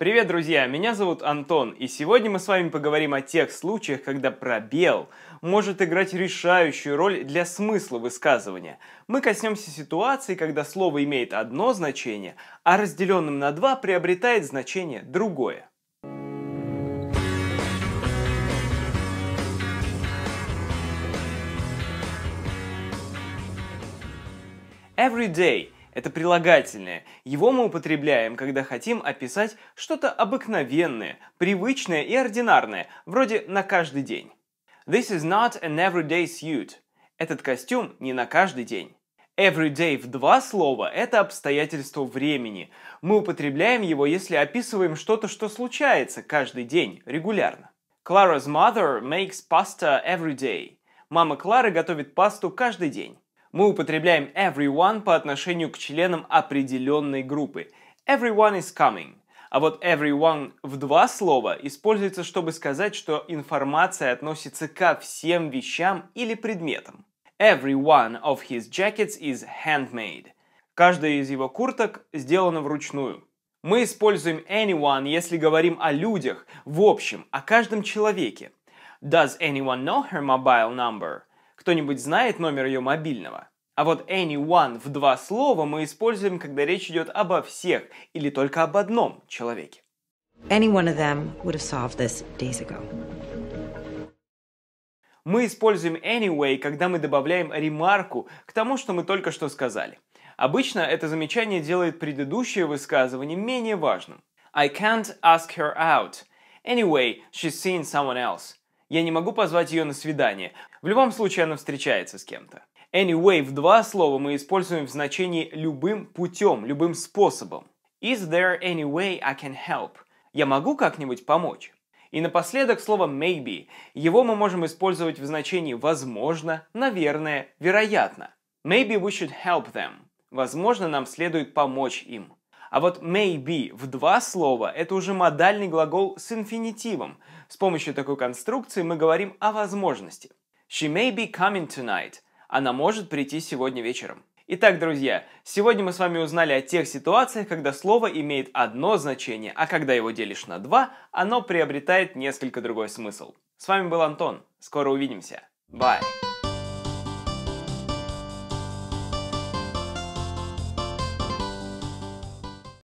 Привет, друзья! Меня зовут Антон, и сегодня мы с вами поговорим о тех случаях, когда пробел может играть решающую роль для смысла высказывания. Мы коснемся ситуации, когда слово имеет одно значение, а разделенным на два приобретает значение другое. Every day – это прилагательное. Его мы употребляем, когда хотим описать что-то обыкновенное, привычное и ординарное, вроде «на каждый день». This is not an everyday suit. Этот костюм не на каждый день. Everyday в два слова – это обстоятельство времени. Мы употребляем его, если описываем что-то, что случается каждый день, регулярно. Clara's mother makes pasta every day. Мама Клары готовит пасту каждый день. Мы употребляем everyone по отношению к членам определенной группы. Everyone is coming. А вот everyone в два слова используется, чтобы сказать, что информация относится ко всем вещам или предметам. Every one of his jackets is handmade. Каждая из его курток сделана вручную. Мы используем anyone, если говорим о людях, в общем, о каждом человеке. Does anyone know her mobile number? Кто-нибудь знает номер ее мобильного? А вот anyone в два слова мы используем, когда речь идет обо всех или только об одном человеке. Any one of them would have solved this days ago. Мы используем anyway, когда мы добавляем ремарку к тому, что мы только что сказали. Обычно это замечание делает предыдущее высказывание менее важным. I can't ask her out. Anyway, she's seen someone else. Я не могу позвать ее на свидание. В любом случае она встречается с кем-то. Anyway, в два слова мы используем в значении любым путем, любым способом. Is there any way I can help? Я могу как-нибудь помочь? И напоследок слово maybe. Его мы можем использовать в значении возможно, наверное, вероятно. Maybe we should help them. Возможно, нам следует помочь им. А вот maybe в два слова – это уже модальный глагол с инфинитивом – с помощью такой конструкции мы говорим о возможности. She may be coming tonight. Она может прийти сегодня вечером. Итак, друзья, сегодня мы с вами узнали о тех ситуациях, когда слово имеет одно значение, а когда его делишь на два, оно приобретает несколько другой смысл. С вами был Антон. Скоро увидимся. Bye.